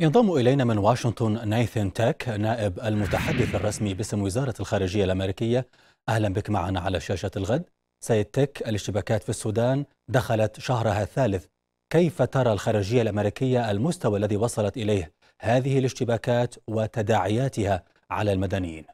ينضم إلينا من واشنطن نايثن تاك نائب المتحدث الرسمي باسم وزارة الخارجية الأمريكية أهلا بك معنا على شاشة الغد سيد تك الاشتباكات في السودان دخلت شهرها الثالث كيف ترى الخارجية الأمريكية المستوى الذي وصلت إليه هذه الاشتباكات وتداعياتها على المدنيين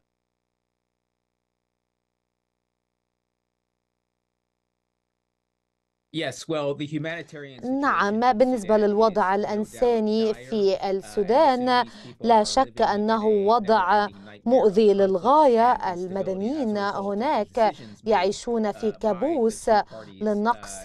نعم بالنسبة للوضع الإنساني في uh, السودان لا شك أنه وضع مؤذي للغاية المدنيين هناك يعيشون في uh, كابوس uh, للنقص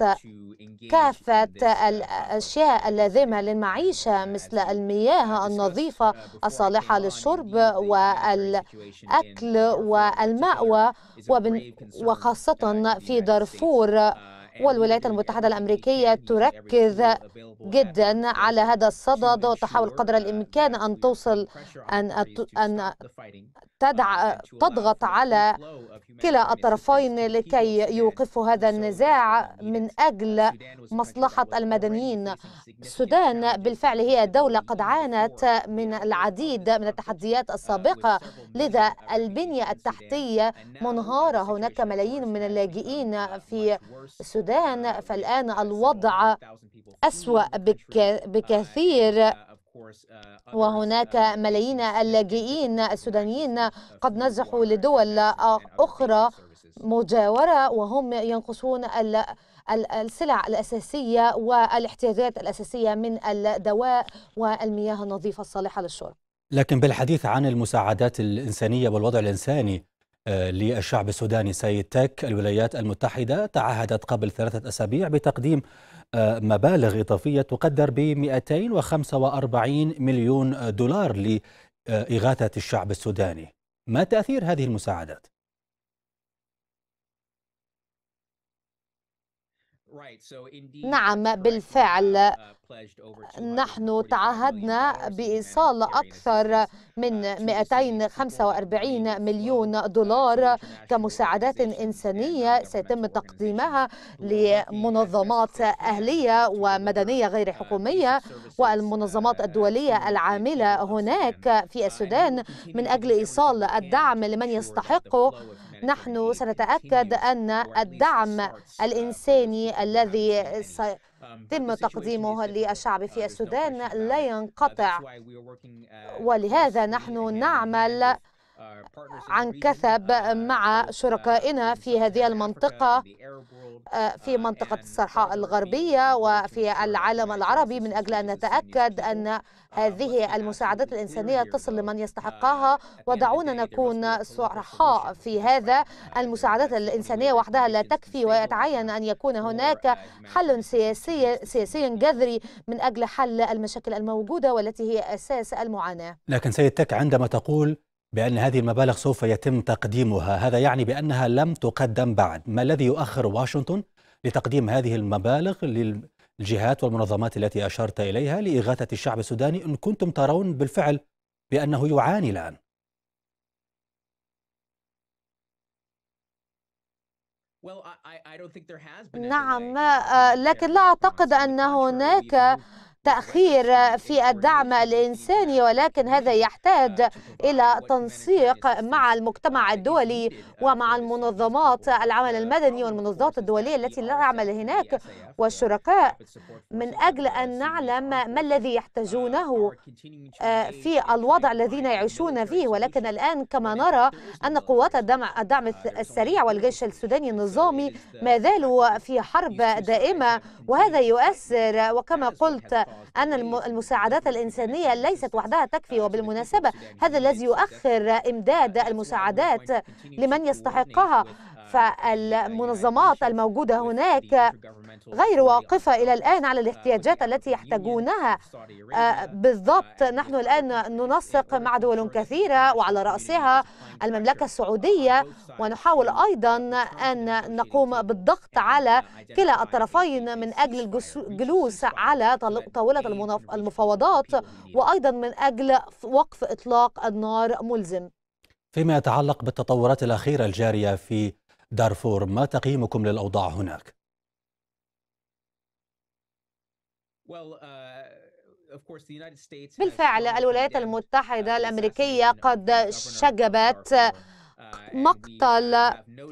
كافة الأشياء اللازمة للمعيشة مثل المياه النظيفة الصالحة للشرب والأكل والمأوى وخاصة في دارفور والولايات المتحدة الأمريكية تركز جدا على هذا الصدد وتحاول قدر الإمكان أن توصل أن أن تدع تضغط على كلا الطرفين لكي يوقفوا هذا النزاع من أجل مصلحة المدنيين السودان بالفعل هي دولة قد عانت من العديد من التحديات السابقة لذا البنية التحتية منهارة هناك ملايين من اللاجئين في السودان السودان فالآن الوضع أسوأ بكثير وهناك ملايين اللاجئين السودانيين قد نزحوا لدول أخرى مجاورة وهم ينقصون السلع الأساسية والاحتياجات الأساسية من الدواء والمياه النظيفة الصالحة للشرب لكن بالحديث عن المساعدات الإنسانية والوضع الإنساني للشعب السوداني سيد تك الولايات المتحدة تعهدت قبل ثلاثة أسابيع بتقديم آه، مبالغ إضافية تقدر ب 245 مليون دولار لإغاثة الشعب السوداني ما تأثير هذه المساعدات؟ نعم بالفعل uh, نحن تعهدنا بإيصال أكثر uh, من 245 مليون uh, دولار كمساعدات إنسانية سيتم تقديمها لمنظمات أهلية ومدنية غير حكومية والمنظمات الدولية العاملة هناك في السودان من أجل إيصال الدعم لمن يستحقه نحن سنتأكد أن الدعم الإنساني الذي um, تم تقديمه للشعب في السودان لا uh, ينقطع uh, ولهذا نحن نعمل عن كثب uh, uh, مع uh, شركائنا في هذه المنطقة آه، في منطقة الصحراء الغربية وفي العالم العربي من أجل أن نتأكد أن هذه المساعدات الإنسانية تصل لمن يستحقها ودعونا نكون صرحاء في هذا المساعدات الإنسانية وحدها لا تكفي ويتعين أن يكون هناك حل سياسي, سياسي جذري من أجل حل المشاكل الموجودة والتي هي أساس المعاناة لكن سيد تك عندما تقول بأن هذه المبالغ سوف يتم تقديمها هذا يعني بأنها لم تقدم بعد ما الذي يؤخر واشنطن لتقديم هذه المبالغ للجهات والمنظمات التي أشرت إليها لإغاثة الشعب السوداني إن كنتم ترون بالفعل بأنه يعاني الآن نعم آه، لكن لا أعتقد أن هناك تأخير في الدعم الإنساني ولكن هذا يحتاج إلى تنسيق مع المجتمع الدولي ومع المنظمات العمل المدني والمنظمات الدولية التي لا تعمل هناك والشركاء من أجل أن نعلم ما الذي يحتاجونه آه، في الوضع الذين يعيشون فيه ولكن الآن كما نرى أن قوات الدعم السريع والجيش السوداني النظامي ما زالوا في حرب دائمة وهذا يؤثر وكما قلت أن المساعدات الإنسانية ليست وحدها تكفي وبالمناسبة هذا الذي يؤخر إمداد المساعدات لمن يستحقها فالمنظمات الموجودة هناك غير واقفة إلى الآن على الاحتياجات التي يحتاجونها آه، بالضبط نحن الآن ننسق مع دول كثيرة وعلى رأسها المملكة السعودية ونحاول أيضا أن نقوم بالضغط على كلا الطرفين من أجل الجلوس على طاولة المفاوضات وأيضا من أجل وقف إطلاق النار ملزم فيما يتعلق بالتطورات الأخيرة الجارية في دارفور ما تقييمكم للأوضاع هناك؟ uh, بالفعل الولايات المتحدة الأمريكية قد شجبت uh, مقتل uh,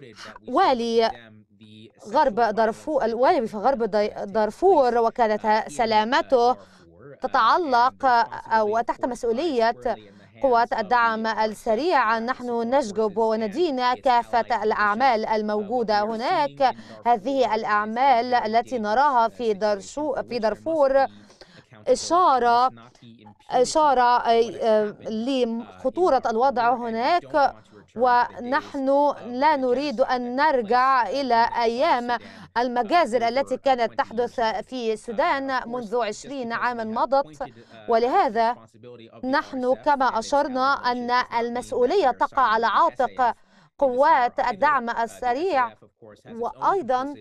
والي غرب دارفور الوالي في غرب دارفور وكانت سلامته تتعلق أو تحت مسؤولية قوات الدعم السريع نحن نشجب وندين كافة الأعمال الموجودة هناك هذه الأعمال التي نراها في درشو في درفور إشارة إشارة لخطورة الوضع هناك ونحن لا نريد أن نرجع إلى أيام المجازر التي كانت تحدث في السودان منذ عشرين عاما مضت ولهذا نحن كما أشرنا أن المسؤولية تقع على عاتق قوات الدعم uh, السريع وأيضا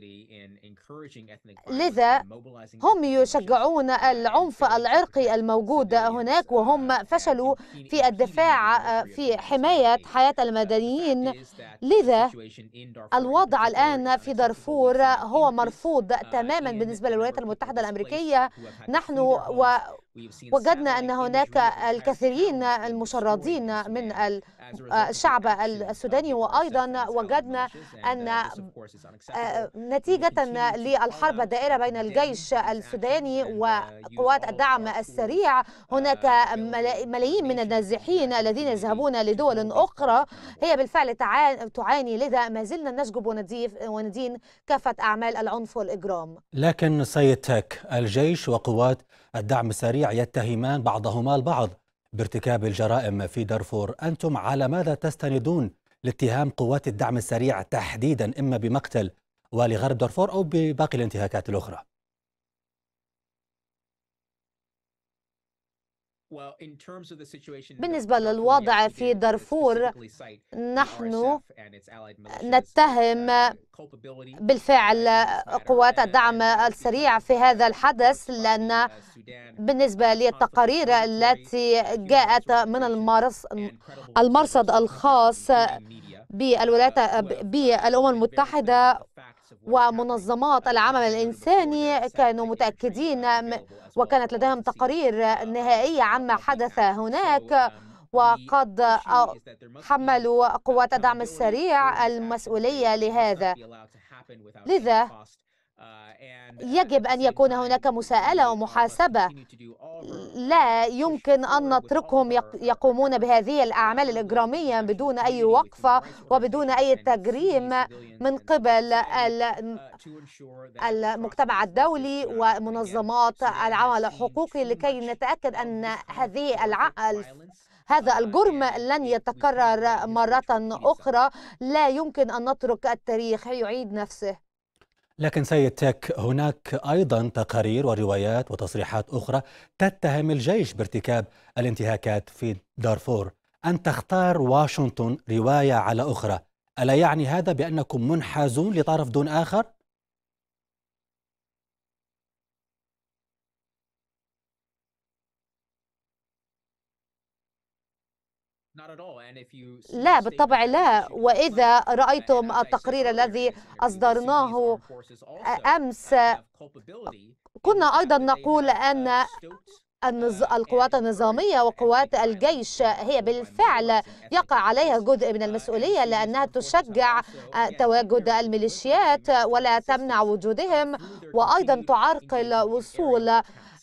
لذا هم يشجعون العنف العرقي الموجود هناك وهم فشلوا في الدفاع آه، في حماية حياة المدنيين لذا الوضع الآن في دارفور هو مرفوض uh, تماما بالنسبة للولايات المتحدة الأمريكية نحن و وجدنا أن هناك الكثيرين المشردين من آه، الشعب السوداني وأيضا وجدنا أن uh, آه، نتيجة للحرب الدائرة بين الجيش السوداني uh, وقوات الدعم السريع uh, هناك ملايين من النازحين الذين يذهبون لدول أخرى هي بالفعل تعاني لذا ما زلنا نشجب وندين كافة أعمال العنف والإجرام لكن سيتك الجيش وقوات الدعم السريع يتهمان بعضهما البعض بارتكاب الجرائم في دارفور أنتم على ماذا تستندون لاتهام قوات الدعم السريع تحديدا إما بمقتل ولغرب دارفور أو بباقي الانتهاكات الأخرى بالنسبة للوضع في دارفور نحن نتهم uh, بالفعل قوات الدعم السريع في هذا الحدث لأن بالنسبة للتقارير التي جاءت من المرصد الخاص بالولايات uh, بالأمم المتحدة ومنظمات العمل الإنساني كانوا متأكدين وكانت لديهم تقارير نهائية عما حدث هناك وقد حملوا قوات الدعم السريع المسؤولية لهذا لذا Uh, يجب أن يكون هناك مساءلة ومحاسبة لا يمكن أن نتركهم يقومون uh, بهذه الأعمال uh, الإجرامية بدون أي وقفة وبدون أي تجريم من قبل المجتمع الدولي ومنظمات العمل الحقوقي لكي نتأكد أن هذه هذا الجرم لن يتكرر مرة أخرى لا يمكن أن نترك التاريخ يعيد نفسه لكن سيد تك هناك أيضا تقارير وروايات وتصريحات أخرى تتهم الجيش بارتكاب الانتهاكات في دارفور أن تختار واشنطن رواية على أخرى ألا يعني هذا بأنكم منحازون لطرف دون آخر؟ لا بالطبع لا وإذا رأيتم التقرير الذي أصدرناه أمس كنا أيضا نقول uh, أن uh, القوات النظامية وقوات الجيش هي بالفعل يقع عليها جزء من uh, المسؤولية لأنها تشجع تواجد الميليشيات ولا تمنع وجودهم وأيضا تعرقل وصول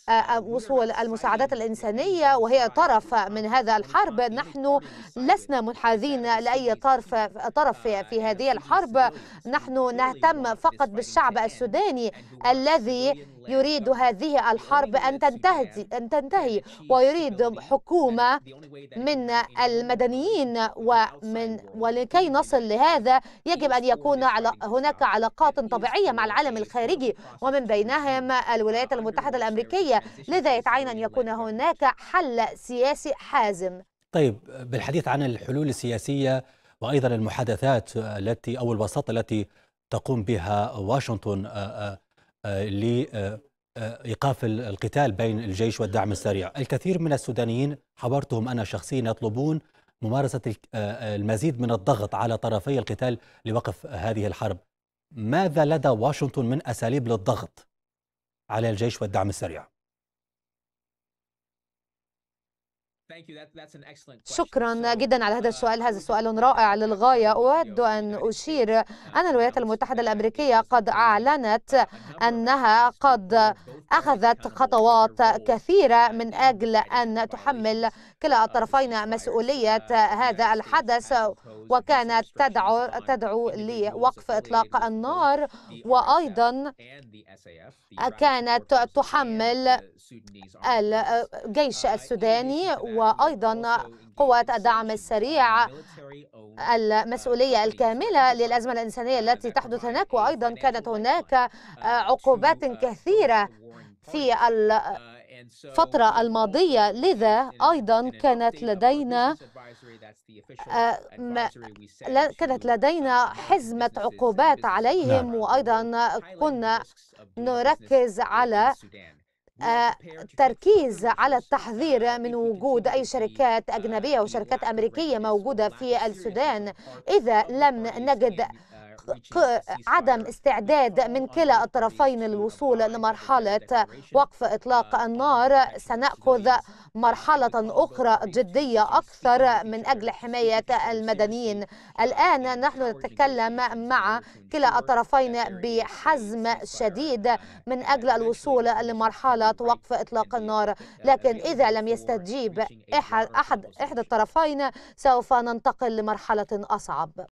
آه، آه، وصول المساعدات الإنسانية وهي طرف من هذا الحرب نحن لسنا منحازين لأي طرف طرف في هذه الحرب نحن نهتم فقط بالشعب السوداني الذي يريد هذه الحرب أن تنتهي, أن تنتهي ويريد حكومة من المدنيين ومن ولكي نصل لهذا يجب أن يكون على هناك علاقات طبيعية مع العالم الخارجي ومن بينهم الولايات المتحدة الأمريكية لذا يتعين أن يكون هناك حل سياسي حازم طيب بالحديث عن الحلول السياسية وأيضا المحادثات التي أو الوساطة التي تقوم بها واشنطن لإيقاف القتال بين الجيش والدعم السريع الكثير من السودانيين حبرتهم أنا شخصيا يطلبون ممارسة آه، المزيد من الضغط على طرفي القتال لوقف هذه الحرب ماذا لدى واشنطن من أساليب للضغط على الجيش والدعم السريع؟ شكرا جدا على هذا uh, السؤال هذا سؤال رائع للغاية أود أن أشير أن الولايات uh, المتحدة الأمريكية قد أعلنت أنها قد أخذت خطوات كثيرة من أجل أن تحمل كلا الطرفين مسؤولية هذا الحدث وكانت تدعو, تدعو لوقف إطلاق النار وأيضا كانت تحمل الجيش uh, السوداني و وأيضا قوات الدعم السريع المسؤولية الكاملة للأزمة الإنسانية التي تحدث هناك وأيضا كانت هناك عقوبات كثيرة في الفترة الماضية لذا أيضا كانت لدينا آه، كانت لدينا حزمة عقوبات عليهم نعم. وأيضا كنا نركز على آه، تركيز على التحذير من وجود أي شركات uh, أجنبية وشركات أمريكية موجودة في السودان إذا لم نجد عدم استعداد من كلا الطرفين للوصول لمرحلة وقف إطلاق النار سنأخذ مرحلة أخرى جدية أكثر من أجل حماية المدنيين الآن نحن نتكلم مع كلا الطرفين بحزم شديد من أجل الوصول لمرحلة وقف إطلاق النار لكن إذا لم يستجيب أحد, أحد إحدى الطرفين سوف ننتقل لمرحلة أصعب